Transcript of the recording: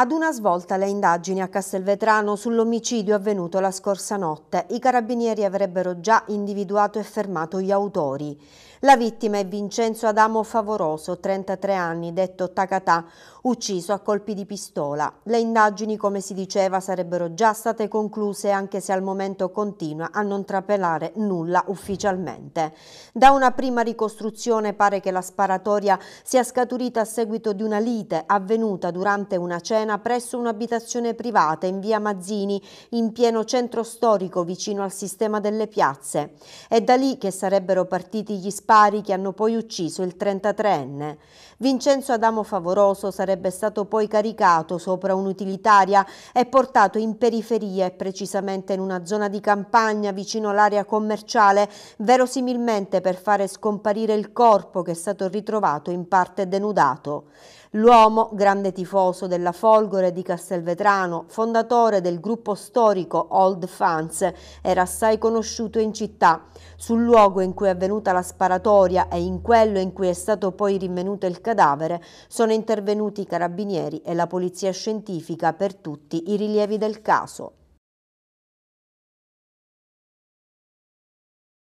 Ad una svolta le indagini a Castelvetrano sull'omicidio avvenuto la scorsa notte. I carabinieri avrebbero già individuato e fermato gli autori. La vittima è Vincenzo Adamo Favoroso, 33 anni, detto Takatà, ucciso a colpi di pistola. Le indagini, come si diceva, sarebbero già state concluse anche se al momento continua a non trapelare nulla ufficialmente. Da una prima ricostruzione pare che la sparatoria sia scaturita a seguito di una lite avvenuta durante una cena scena presso un'abitazione privata in via Mazzini, in pieno centro storico vicino al sistema delle piazze. È da lì che sarebbero partiti gli spari che hanno poi ucciso il 33enne. Vincenzo Adamo Favoroso sarebbe stato poi caricato sopra un'utilitaria e portato in periferia e precisamente in una zona di campagna vicino all'area commerciale, verosimilmente per fare scomparire il corpo che è stato ritrovato in parte denudato. L'uomo, grande tifoso della Forza, Folgore di Castelvetrano, fondatore del gruppo storico Old Fans, era assai conosciuto in città. Sul luogo in cui è avvenuta la sparatoria e in quello in cui è stato poi rinvenuto il cadavere, sono intervenuti i carabinieri e la polizia scientifica per tutti i rilievi del caso.